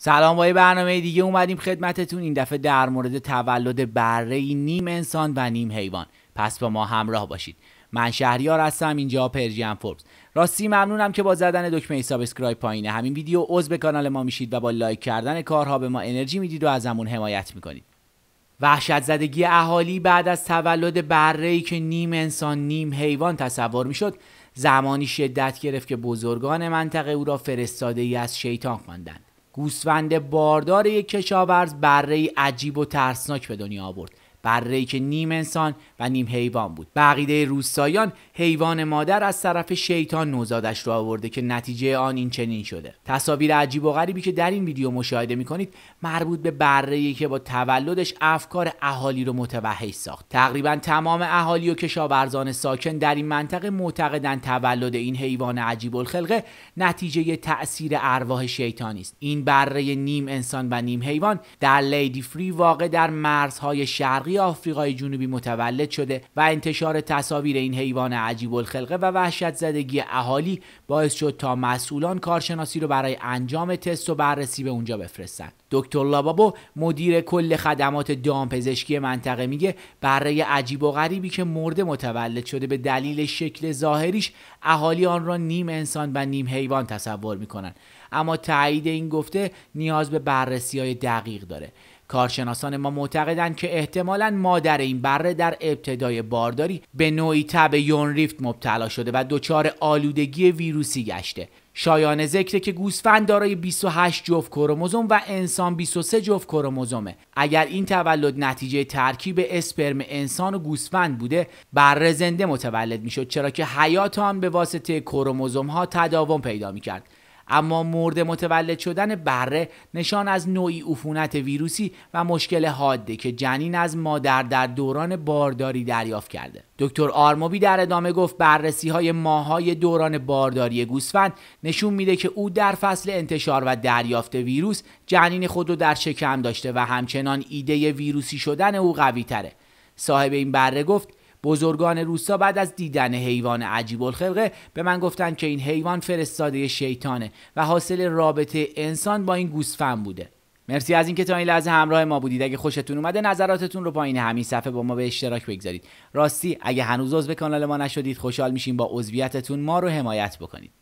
سلام با برنامه دیگه اومدیم خدمتتون این دفعه در مورد تولد بره نیم انسان و نیم حیوان پس با ما همراه باشید من شهریار هستم اینجا پرژیم فوربس راستی ممنونم که با زدن دکمه سابسکرایب پایین همین ویدیو عضو به کانال ما میشید و با لایک کردن کارها به ما انرژی میدید و از ازمون حمایت میکنید وحشت زدگی اهالی بعد از تولد ای که نیم انسان نیم حیوان تصور میشد زمانی شدت گرفت که بزرگان منطقه او را فرستاده ای از شیطان خواندند گوسفند باردار یک کشاورز بره عجیب و ترسناک به دنیا آورد بره‌ای که نیم انسان و نیم حیوان بود بقیده روستایان حیوان مادر از طرف شیطان نوزادش را آورده که نتیجه آن این چنین شده تصاویر عجیب و غریبی که در این ویدیو مشاهده میکنید مربوط به بره‌ای که با تولدش افکار اهالی رو متوحش ساخت تقریبا تمام اهالی و کشاورزان ساکن در این منطقه معتقدند تولد این حیوان عجیب الخلقه نتیجه تاثیر ارواح شیطانی است این بره نیم انسان و نیم حیوان در لیدی فری واقع در مرزهای شرق شرقی آفریقای جنوبی متولد شده و انتشار تصاویر این حیوان عجیب الخلقه و وحشت زدگی اهالی باعث شد تا مسئولان کارشناسی رو برای انجام تست و بررسی به اونجا بفرستند دکتر لابابو مدیر کل خدمات دامپزشکی منطقه میگه برای عجیب و غریبی که مرده متولد شده به دلیل شکل ظاهریش اهالی آن را نیم انسان و نیم حیوان تصور میکنن اما تایید این گفته نیاز به بررسی های دقیق داره کارشناسان ما معتقدند که احتمالا مادر این بره در ابتدای بارداری به نوعی تب ریفت مبتلا شده و دچار آلودگی ویروسی گشته شایان ذکر که گوسفند دارای 28 جفت کروموزوم و انسان 23 جفت کروموزومه اگر این تولد نتیجه ترکیب اسپرم انسان و گوسفند بوده بر زنده متولد میشد چرا که حیات آن به واسطه کروموزوم ها تداوم پیدا میکرد اما مرده متولد شدن بره نشان از نوعی عفونت ویروسی و مشکل حاده که جنین از مادر در دوران بارداری دریافت کرده دکتر آرموبی در ادامه گفت بررسی های ماهای دوران بارداری گوسفند نشون میده که او در فصل انتشار و دریافت ویروس جنین خود رو در شکم داشته و همچنان ایده ویروسی شدن او قوی تره. صاحب این بره گفت بزرگان روسا بعد از دیدن حیوان عجیب الخلقه به من گفتند که این حیوان فرستاده شیطانه و حاصل رابطه انسان با این گوسفند بوده مرسی از اینکه تا این لحظه همراه ما بودید اگه خوشتون اومده نظراتتون رو پایین همین صفحه با ما به اشتراک بگذارید راستی اگه هنوز عضو کانال ما نشدید خوشحال میشیم با عضویتتون ما رو حمایت بکنید